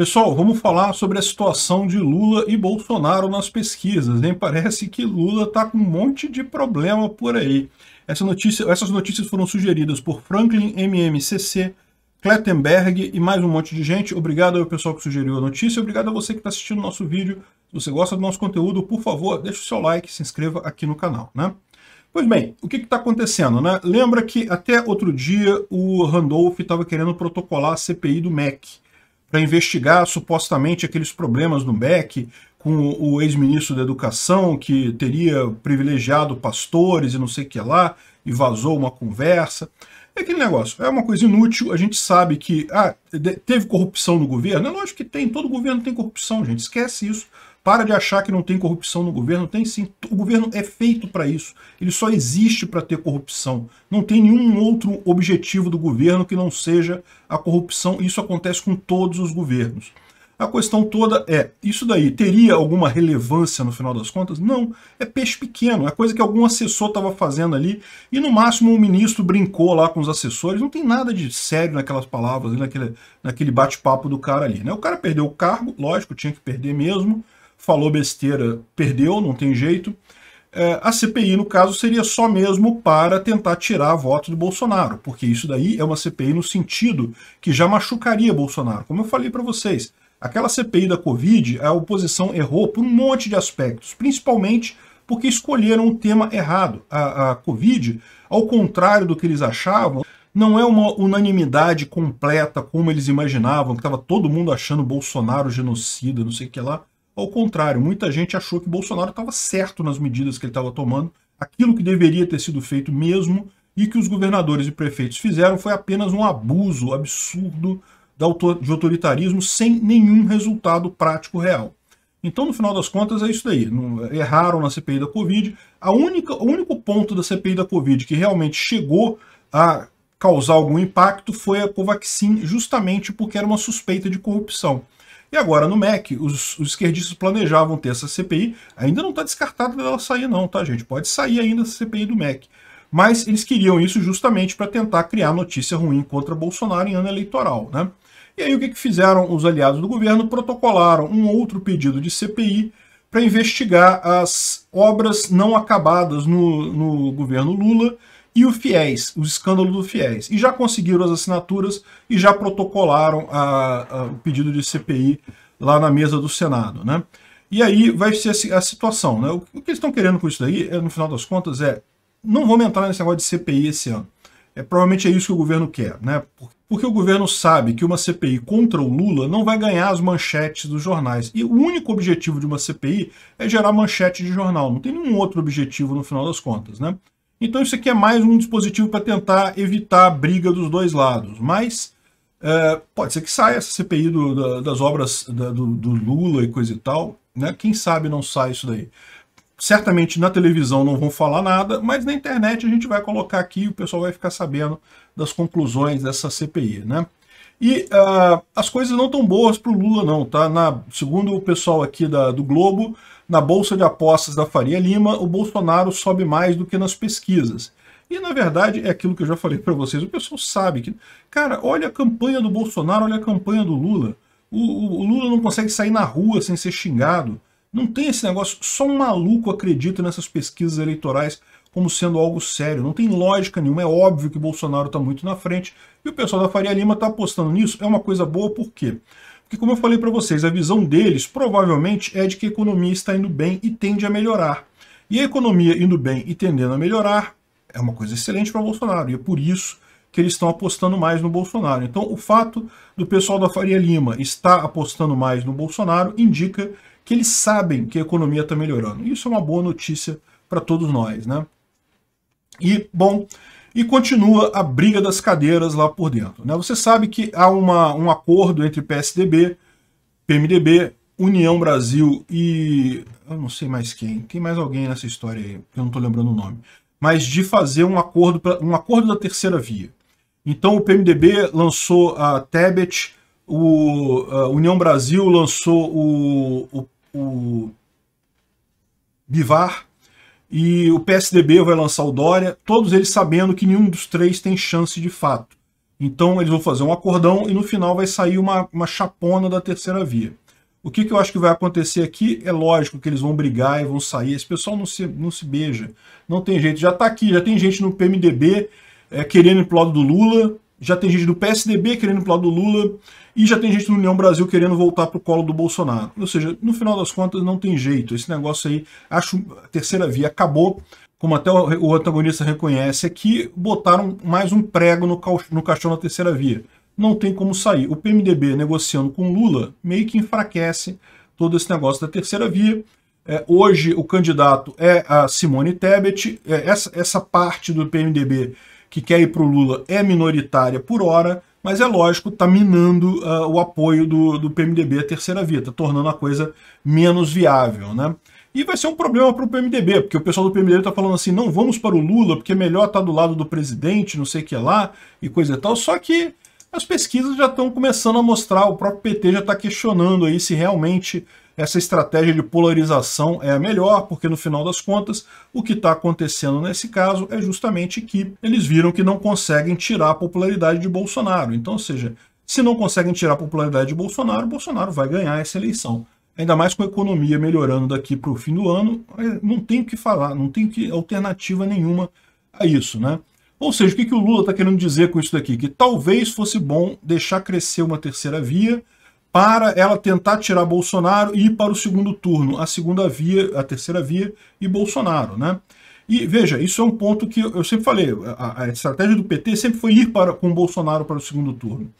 Pessoal, vamos falar sobre a situação de Lula e Bolsonaro nas pesquisas. Nem parece que Lula está com um monte de problema por aí. Essa notícia, essas notícias foram sugeridas por Franklin MMCC, Klettenberg e mais um monte de gente. Obrigado ao pessoal que sugeriu a notícia. Obrigado a você que está assistindo o nosso vídeo. Se você gosta do nosso conteúdo, por favor, deixe o seu like se inscreva aqui no canal. Né? Pois bem, o que está acontecendo? Né? Lembra que até outro dia o Randolph estava querendo protocolar a CPI do MEC para investigar supostamente aqueles problemas no MEC com o ex-ministro da Educação que teria privilegiado pastores e não sei o que lá, e vazou uma conversa. É aquele negócio, é uma coisa inútil, a gente sabe que ah, teve corrupção no governo, é lógico que tem, todo governo tem corrupção, gente, esquece isso. Para de achar que não tem corrupção no governo. Tem sim. O governo é feito para isso. Ele só existe para ter corrupção. Não tem nenhum outro objetivo do governo que não seja a corrupção. Isso acontece com todos os governos. A questão toda é, isso daí teria alguma relevância no final das contas? Não, é peixe pequeno, é coisa que algum assessor estava fazendo ali e no máximo um ministro brincou lá com os assessores, não tem nada de sério naquelas palavras, naquele, naquele bate-papo do cara ali. Né? O cara perdeu o cargo, lógico, tinha que perder mesmo, falou besteira, perdeu, não tem jeito. É, a CPI, no caso, seria só mesmo para tentar tirar voto do Bolsonaro, porque isso daí é uma CPI no sentido que já machucaria Bolsonaro. Como eu falei para vocês, aquela CPI da Covid, a oposição errou por um monte de aspectos, principalmente porque escolheram o tema errado. A, a Covid, ao contrário do que eles achavam, não é uma unanimidade completa como eles imaginavam, que estava todo mundo achando Bolsonaro genocida, não sei o que lá. Ao contrário, muita gente achou que Bolsonaro estava certo nas medidas que ele estava tomando, aquilo que deveria ter sido feito mesmo e que os governadores e prefeitos fizeram foi apenas um abuso absurdo de autoritarismo sem nenhum resultado prático real. Então, no final das contas, é isso daí. Erraram na CPI da Covid. A única, o único ponto da CPI da Covid que realmente chegou a causar algum impacto foi a Covaxin, justamente porque era uma suspeita de corrupção. E agora, no MEC, os, os esquerdistas planejavam ter essa CPI. Ainda não está descartado dela sair, não, tá, gente? Pode sair ainda essa CPI do MEC. Mas eles queriam isso justamente para tentar criar notícia ruim contra Bolsonaro em ano eleitoral, né? E aí o que, que fizeram os aliados do governo? Protocolaram um outro pedido de CPI para investigar as obras não acabadas no, no governo Lula e o FIES, o escândalo do FIES. E já conseguiram as assinaturas e já protocolaram a, a, o pedido de CPI lá na mesa do Senado. Né? E aí vai ser a situação. Né? O que eles estão querendo com isso daí, é, no final das contas, é não vamos entrar nesse negócio de CPI esse ano. É, provavelmente é isso que o governo quer, né? Porque o governo sabe que uma CPI contra o Lula não vai ganhar as manchetes dos jornais. E o único objetivo de uma CPI é gerar manchete de jornal. Não tem nenhum outro objetivo no final das contas, né? Então isso aqui é mais um dispositivo para tentar evitar a briga dos dois lados. Mas é, pode ser que saia essa CPI do, da, das obras da, do, do, Lula e coisa e tal. Né? Quem sabe não sai isso daí. Certamente na televisão não vão falar nada, mas na internet a gente vai colocar aqui e o pessoal vai ficar sabendo das conclusões dessa CPI. Né? E uh, as coisas não estão boas para o Lula não, tá? Na, segundo o pessoal aqui da, do Globo, na Bolsa de Apostas da Faria Lima, o Bolsonaro sobe mais do que nas pesquisas. E, na verdade, é aquilo que eu já falei para vocês, o pessoal sabe que... Cara, olha a campanha do Bolsonaro, olha a campanha do Lula. O, o, o Lula não consegue sair na rua sem ser xingado. Não tem esse negócio, só um maluco acredita nessas pesquisas eleitorais como sendo algo sério. Não tem lógica nenhuma, é óbvio que Bolsonaro está muito na frente e o pessoal da Faria Lima está apostando nisso. É uma coisa boa, por quê? Porque, como eu falei para vocês, a visão deles provavelmente é de que a economia está indo bem e tende a melhorar. E a economia indo bem e tendendo a melhorar é uma coisa excelente para Bolsonaro e é por isso que eles estão apostando mais no Bolsonaro. Então, o fato do pessoal da Faria Lima estar apostando mais no Bolsonaro indica que eles sabem que a economia está melhorando. Isso é uma boa notícia para todos nós, né? E, bom, e continua a briga das cadeiras lá por dentro. Né? Você sabe que há uma, um acordo entre PSDB, PMDB, União Brasil e... eu não sei mais quem, tem mais alguém nessa história aí, eu não estou lembrando o nome, mas de fazer um acordo, pra, um acordo da terceira via. Então o PMDB lançou a Tebet, o, a União Brasil lançou o, o, o Bivar, e o PSDB vai lançar o Dória, todos eles sabendo que nenhum dos três tem chance de fato. Então eles vão fazer um acordão e no final vai sair uma, uma chapona da terceira via. O que, que, eu acho que vai acontecer aqui é lógico que eles vão brigar e vão sair. Esse pessoal não se, não se beija. Não tem jeito. Já está aqui, já tem gente no PMDB é, querendo ir pro lado do Lula, já tem gente do PSDB querendo ir pro lado do Lula e já tem gente do União Brasil querendo voltar pro colo do Bolsonaro. Ou seja, no final das contas não tem jeito. Esse negócio aí, acho, a terceira via acabou. Como até o antagonista reconhece aqui, botaram mais um prego no, no caixão da terceira via. Não tem como sair. O PMDB negociando com Lula meio que enfraquece todo esse negócio da terceira via. É, hoje o candidato é a Simone Tebet. É, essa, essa parte do PMDB que quer ir para o Lula é minoritária por hora, mas é lógico, está minando uh, o apoio do, do PMDB à terceira via, está tornando a coisa menos viável. Né? E vai ser um problema para o PMDB, porque o pessoal do PMDB está falando assim, não, vamos para o Lula, porque é melhor estar tá do lado do presidente, não sei o que lá, e coisa e tal, só que as pesquisas já estão começando a mostrar, o próprio PT já está questionando aí se realmente essa estratégia de polarização é a melhor, porque no final das contas, o que está acontecendo nesse caso é justamente que eles viram que não conseguem tirar a popularidade de Bolsonaro. Então, ou seja, se não conseguem tirar a popularidade de Bolsonaro, Bolsonaro vai ganhar essa eleição. Ainda mais com a economia melhorando daqui para o fim do ano, é, não tem o que falar, não tem que, alternativa nenhuma a isso, né? Ou seja, o que, que o Lula está querendo dizer com isso daqui? Que talvez fosse bom deixar crescer uma terceira via, para ela tentar tirar Bolsonaro e ir para o segundo turno, a segunda via, a terceira via e Bolsonaro, né? E veja, isso é um ponto que eu sempre falei, a, a estratégia do PT sempre foi ir para, com Bolsonaro para o segundo turno.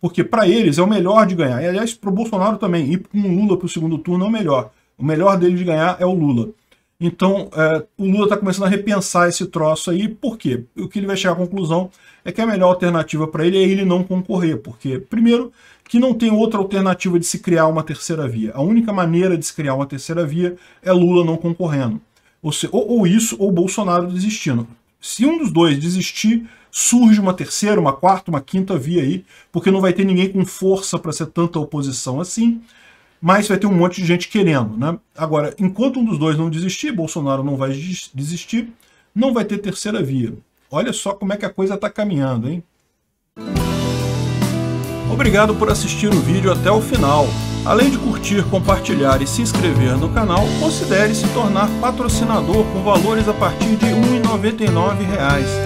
Porque para eles é o melhor de ganhar. E aliás, para o Bolsonaro também, ir com o Lula para o segundo turno é o melhor. O melhor dele de ganhar é o Lula. Então, é, o Lula está começando a repensar esse troço aí, por quê? O que ele vai chegar à conclusão é que a melhor alternativa para ele é ele não concorrer, porque, primeiro, que não tem outra alternativa de se criar uma terceira via. A única maneira de se criar uma terceira via é Lula não concorrendo. Ou, se, ou, ou isso, ou Bolsonaro desistindo. Se um dos dois desistir, surge uma terceira, uma quarta, uma quinta via aí, porque não vai ter ninguém com força para ser tanta oposição assim, mas vai ter um monte de gente querendo. Né? Agora, enquanto um dos dois não desistir, Bolsonaro não vai desistir, não vai ter terceira via. Olha só como é que a coisa está caminhando, hein? Obrigado por assistir o vídeo até o final. Além de curtir, compartilhar e se inscrever no canal, considere se tornar patrocinador com valores a partir de R$ 1,99